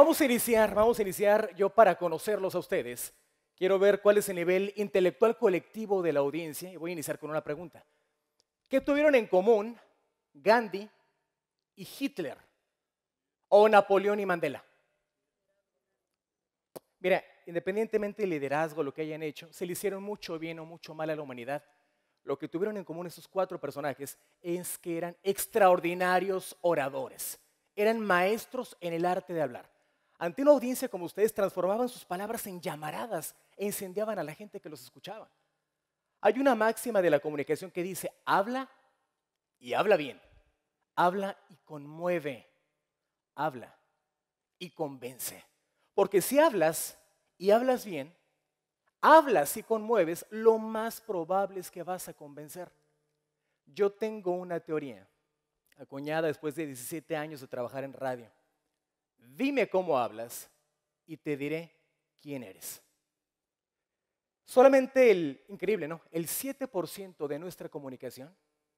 Vamos a iniciar, vamos a iniciar yo para conocerlos a ustedes. Quiero ver cuál es el nivel intelectual colectivo de la audiencia y voy a iniciar con una pregunta. ¿Qué tuvieron en común Gandhi y Hitler? ¿O Napoleón y Mandela? Mira, independientemente del liderazgo, lo que hayan hecho, se le hicieron mucho bien o mucho mal a la humanidad. Lo que tuvieron en común esos cuatro personajes es que eran extraordinarios oradores, eran maestros en el arte de hablar. Ante una audiencia como ustedes transformaban sus palabras en llamaradas e incendiaban a la gente que los escuchaba. Hay una máxima de la comunicación que dice, habla y habla bien, habla y conmueve, habla y convence. Porque si hablas y hablas bien, hablas y conmueves, lo más probable es que vas a convencer. Yo tengo una teoría acuñada después de 17 años de trabajar en radio dime cómo hablas y te diré quién eres. Solamente el, increíble, ¿no? El 7% de nuestra comunicación,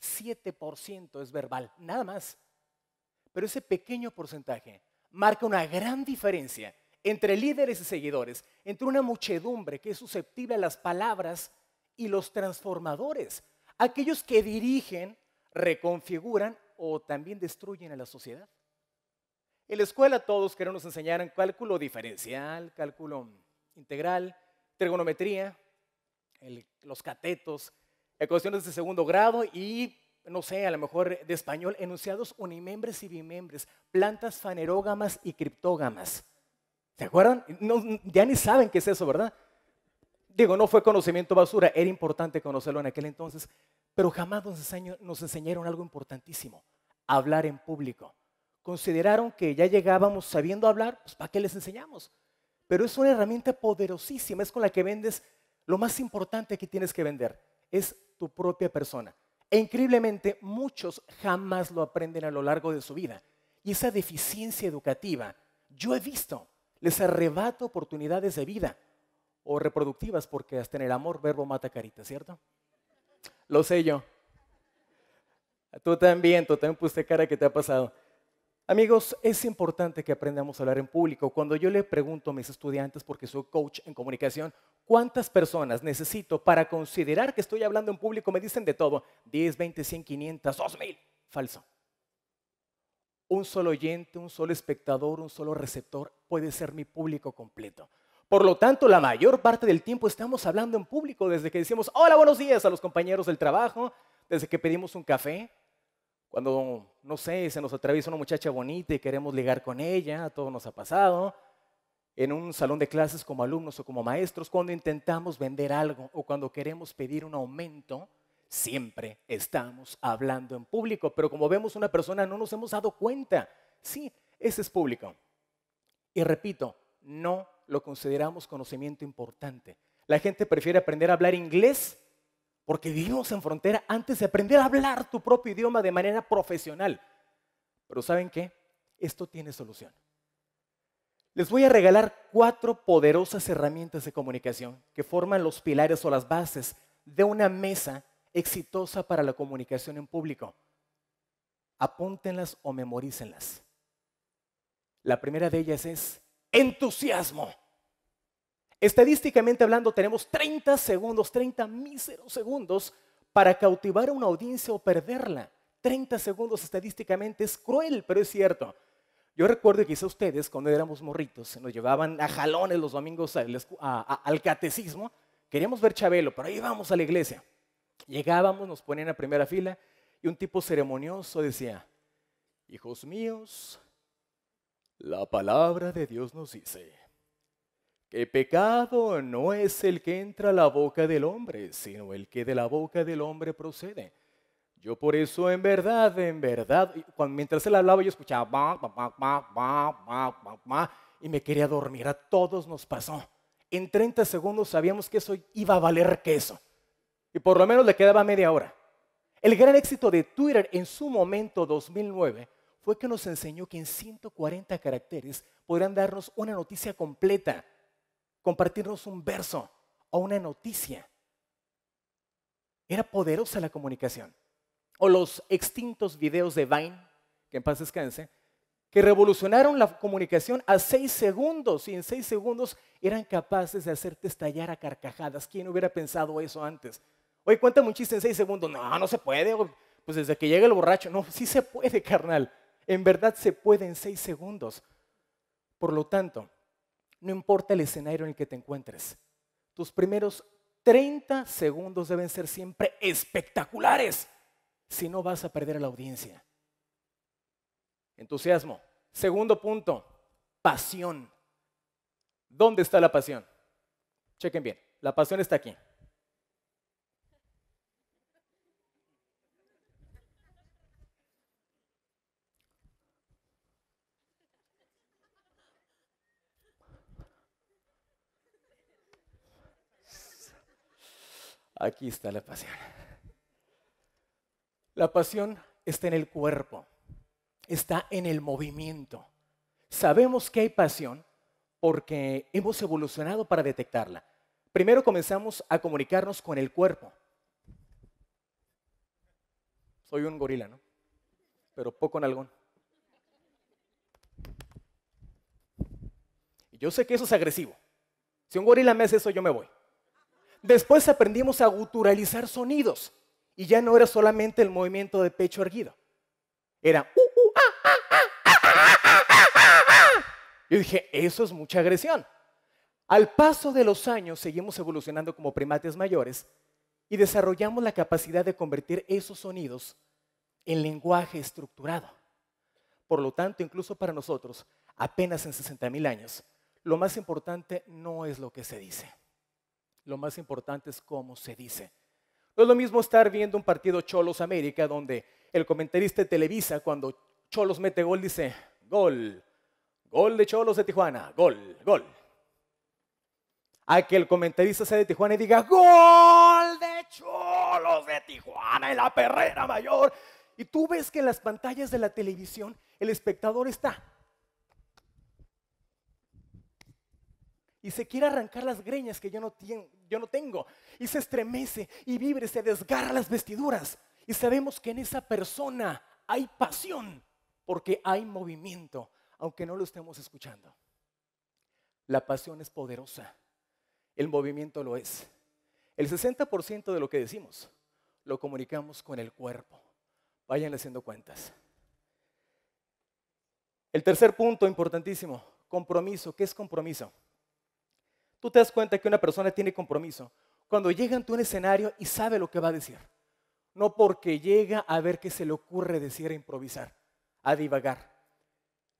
7% es verbal, nada más. Pero ese pequeño porcentaje marca una gran diferencia entre líderes y seguidores, entre una muchedumbre que es susceptible a las palabras y los transformadores, aquellos que dirigen, reconfiguran o también destruyen a la sociedad. En la escuela todos que nos enseñaran cálculo diferencial, cálculo integral, trigonometría, los catetos, ecuaciones de segundo grado y, no sé, a lo mejor de español, enunciados unimembres y bimembres, plantas fanerógamas y criptógamas. ¿Se acuerdan? ya ni saben qué es eso, ¿verdad? Digo, no fue conocimiento basura, era importante conocerlo en aquel entonces, pero jamás nos, nos enseñaron algo importantísimo, hablar en público consideraron que ya llegábamos sabiendo hablar, pues ¿para qué les enseñamos? Pero es una herramienta poderosísima, es con la que vendes lo más importante que tienes que vender, es tu propia persona. E increíblemente muchos jamás lo aprenden a lo largo de su vida. Y esa deficiencia educativa, yo he visto, les arrebata oportunidades de vida o reproductivas, porque hasta en el amor verbo mata carita, ¿cierto? Lo sé yo. Tú también, tú también pusiste cara que te ha pasado. Amigos, es importante que aprendamos a hablar en público. Cuando yo le pregunto a mis estudiantes, porque soy coach en comunicación, ¿cuántas personas necesito para considerar que estoy hablando en público? Me dicen de todo, 10, 20, 100, 500, 2000. Falso. Un solo oyente, un solo espectador, un solo receptor puede ser mi público completo. Por lo tanto, la mayor parte del tiempo estamos hablando en público, desde que decimos hola, buenos días a los compañeros del trabajo, desde que pedimos un café, cuando, no sé, se nos atraviesa una muchacha bonita y queremos ligar con ella, todo nos ha pasado. En un salón de clases como alumnos o como maestros, cuando intentamos vender algo o cuando queremos pedir un aumento, siempre estamos hablando en público. Pero como vemos una persona, no nos hemos dado cuenta. Sí, ese es público. Y repito, no lo consideramos conocimiento importante. La gente prefiere aprender a hablar inglés porque vivimos en frontera antes de aprender a hablar tu propio idioma de manera profesional. Pero ¿saben qué? Esto tiene solución. Les voy a regalar cuatro poderosas herramientas de comunicación que forman los pilares o las bases de una mesa exitosa para la comunicación en público. Apúntenlas o memorícenlas. La primera de ellas es entusiasmo. Estadísticamente hablando, tenemos 30 segundos, 30 míseros segundos para cautivar a una audiencia o perderla. 30 segundos estadísticamente es cruel, pero es cierto. Yo recuerdo que quizá ustedes, cuando éramos morritos, nos llevaban a jalones los domingos al, catecismo. Queríamos ver Chabelo, pero ahí íbamos a la iglesia. Llegábamos, nos ponían a primera fila y un tipo ceremonioso decía, hijos míos, la palabra de Dios nos dice que pecado no es el que entra a la boca del hombre, sino el que de la boca del hombre procede. Yo por eso en verdad, en verdad, cuando, mientras él hablaba yo escuchaba, ma, ma, ma. y me quería dormir, a todos nos pasó. En 30 segundos sabíamos que eso iba a valer queso. Y por lo menos le quedaba media hora. El gran éxito de Twitter en su momento 2009 fue que nos enseñó que en 140 caracteres podrían darnos una noticia completa compartirnos un verso o una noticia. Era poderosa la comunicación. O los extintos videos de Vine, que en paz descanse, que revolucionaron la comunicación a seis segundos y en seis segundos eran capaces de hacerte estallar a carcajadas. ¿Quién hubiera pensado eso antes? Oye, cuéntame un chiste en seis segundos. No, no se puede. Pues desde que llega el borracho. No, sí se puede, carnal. En verdad se puede en seis segundos. Por lo tanto, no importa el escenario en el que te encuentres. Tus primeros 30 segundos deben ser siempre espectaculares, si no vas a perder a la audiencia. Entusiasmo. Segundo punto, pasión. ¿Dónde está la pasión? Chequen bien, la pasión está aquí. Aquí está la pasión. La pasión está en el cuerpo, está en el movimiento. Sabemos que hay pasión porque hemos evolucionado para detectarla. Primero comenzamos a comunicarnos con el cuerpo. Soy un gorila, ¿no? Pero poco en algún. yo sé que eso es agresivo. Si un gorila me hace eso, yo me voy. Después aprendimos a guturalizar sonidos y ya no era solamente el movimiento de pecho erguido. Era Yo dije, eso es mucha agresión. Al paso de los años seguimos evolucionando como primates mayores y desarrollamos la capacidad de convertir esos sonidos en lenguaje estructurado. Por lo tanto, incluso para nosotros, apenas en 60.000 años, lo más importante no es lo que se dice. Lo más importante es cómo se dice. No es lo mismo estar viendo un partido Cholos América donde el comentarista de Televisa cuando Cholos mete gol dice, gol, gol de Cholos de Tijuana, gol, gol. A que el comentarista sea de Tijuana y diga, gol de Cholos de Tijuana en la perrera mayor. Y tú ves que en las pantallas de la televisión el espectador está y se quiere arrancar las greñas que yo no, yo no tengo, y se estremece y vibre, se desgarra las vestiduras. Y sabemos que en esa persona hay pasión, porque hay movimiento, aunque no lo estemos escuchando. La pasión es poderosa, el movimiento lo es. El 60% de lo que decimos lo comunicamos con el cuerpo. Vayan haciendo cuentas. El tercer punto importantísimo, compromiso. ¿Qué es compromiso? Tú te das cuenta que una persona tiene compromiso cuando llega ante un escenario y sabe lo que va a decir. No porque llega a ver qué se le ocurre decir a e improvisar, a divagar.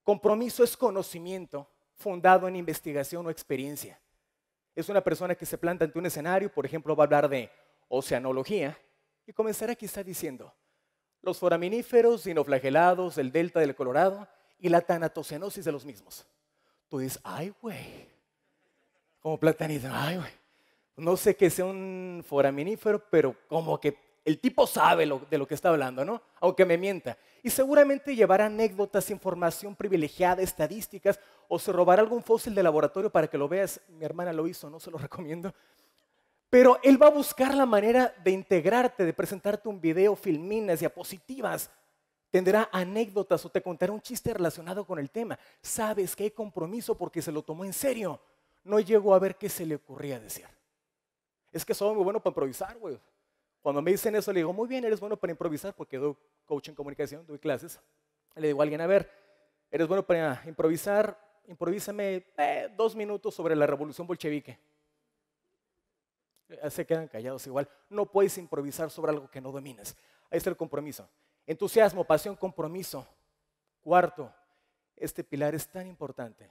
Compromiso es conocimiento fundado en investigación o experiencia. Es una persona que se planta ante un escenario, por ejemplo, va a hablar de oceanología y comenzará quizá diciendo, los foraminíferos dinoflagelados del delta del Colorado y la tanatocenosis de los mismos. Tú dices, ay, güey, como platanito. Ay, No sé que sea un foraminífero, pero como que el tipo sabe de lo que está hablando, ¿no? Aunque me mienta. Y seguramente llevará anécdotas, información privilegiada, estadísticas, o se robará algún fósil de laboratorio para que lo veas. Mi hermana lo hizo, no se lo recomiendo. Pero él va a buscar la manera de integrarte, de presentarte un video, filminas, diapositivas. Tendrá anécdotas o te contará un chiste relacionado con el tema. Sabes que hay compromiso porque se lo tomó en serio no llego a ver qué se le ocurría decir. Es que soy muy bueno para improvisar, güey. Cuando me dicen eso, le digo, muy bien, eres bueno para improvisar, porque doy coaching en comunicación, doy clases. Le digo a alguien, a ver, eres bueno para improvisar, improvísame eh, dos minutos sobre la revolución bolchevique. Eh, se quedan callados igual. No puedes improvisar sobre algo que no dominas. Ahí está el compromiso. Entusiasmo, pasión, compromiso. Cuarto, este pilar es tan importante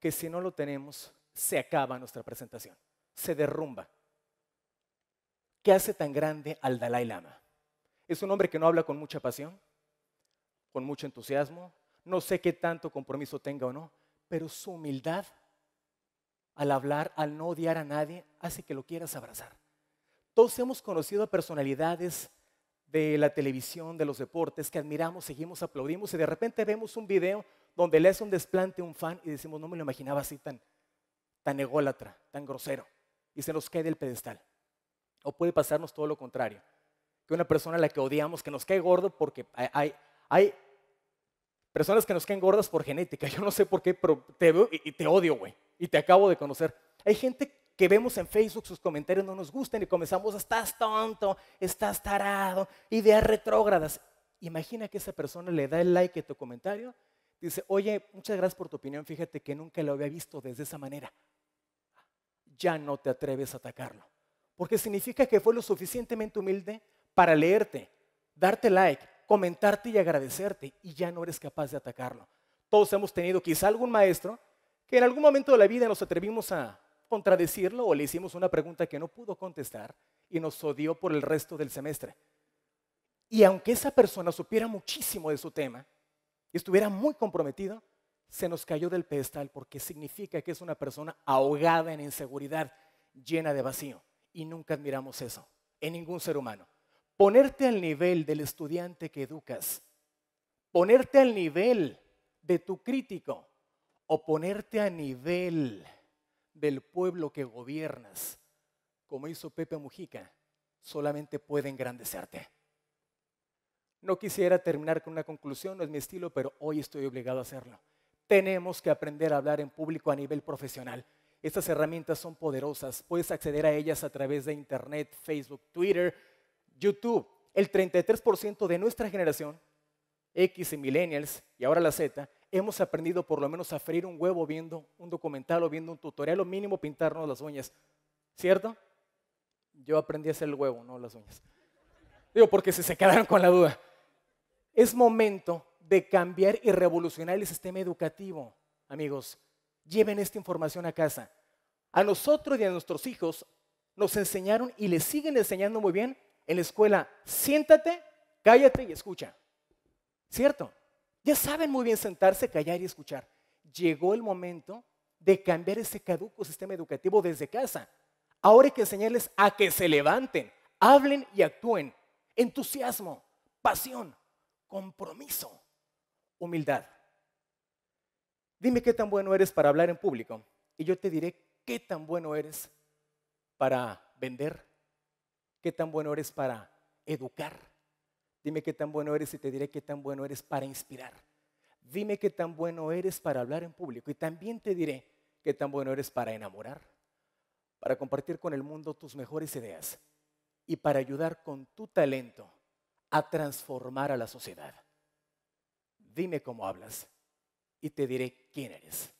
que si no lo tenemos, se acaba nuestra presentación, se derrumba. ¿Qué hace tan grande al Dalai Lama? Es un hombre que no habla con mucha pasión, con mucho entusiasmo, no sé qué tanto compromiso tenga o no, pero su humildad al hablar, al no odiar a nadie, hace que lo quieras abrazar. Todos hemos conocido a personalidades de la televisión, de los deportes, que admiramos, seguimos, aplaudimos y de repente vemos un video donde le hace un desplante a un fan y decimos, no me lo imaginaba así tan, tan ególatra, tan grosero, y se nos cae del pedestal. O puede pasarnos todo lo contrario, que una persona a la que odiamos, que nos cae gordo porque hay, hay, personas que nos caen gordas por genética. Yo no sé por qué, pero te veo y, te odio, güey, y te acabo de conocer. Hay gente que vemos en Facebook sus comentarios no nos gustan y comenzamos, estás tonto, estás tarado, ideas retrógradas. Imagina que esa persona le da el like a tu comentario, dice, oye, muchas gracias por tu opinión, fíjate que nunca lo había visto desde esa manera ya no te atreves a atacarlo. Porque significa que fue lo suficientemente humilde para leerte, darte like, comentarte y agradecerte y ya no eres capaz de atacarlo. Todos hemos tenido quizá algún maestro que en algún momento de la vida nos atrevimos a contradecirlo o le hicimos una pregunta que no pudo contestar y nos odió por el resto del semestre. Y aunque esa persona supiera muchísimo de su tema y estuviera muy comprometido, se nos cayó del pedestal porque significa que es una persona ahogada en inseguridad, llena de vacío. Y nunca admiramos eso en ningún ser humano. Ponerte al nivel del estudiante que educas, ponerte al nivel de tu crítico o ponerte a nivel del pueblo que gobiernas, como hizo Pepe Mujica, solamente puede engrandecerte. No quisiera terminar con una conclusión, no es mi estilo, pero hoy estoy obligado a hacerlo tenemos que aprender a hablar en público a nivel profesional. Estas herramientas son poderosas. Puedes acceder a ellas a través de Internet, Facebook, Twitter, YouTube. El 33% de nuestra generación, X y millennials, y ahora la Z, hemos aprendido por lo menos a freír un huevo viendo un documental o viendo un tutorial o mínimo pintarnos las uñas. ¿Cierto? Yo aprendí a hacer el huevo, no las uñas. Digo, porque si se quedaron con la duda. Es momento de cambiar y revolucionar el sistema educativo, amigos. Lleven esta información a casa. A nosotros y a nuestros hijos nos enseñaron y les siguen enseñando muy bien en la escuela. Siéntate, cállate y escucha. ¿Cierto? Ya saben muy bien sentarse, callar y escuchar. Llegó el momento de cambiar ese caduco sistema educativo desde casa. Ahora hay que enseñarles a que se levanten, hablen y actúen. Entusiasmo, pasión, compromiso humildad. Dime qué tan bueno eres para hablar en público y yo te diré qué tan bueno eres para vender, qué tan bueno eres para educar. Dime qué tan bueno eres y te diré qué tan bueno eres para inspirar. Dime qué tan bueno eres para hablar en público y también te diré qué tan bueno eres para enamorar, para compartir con el mundo tus mejores ideas y para ayudar con tu talento a transformar a la sociedad dime cómo hablas y te diré quién eres.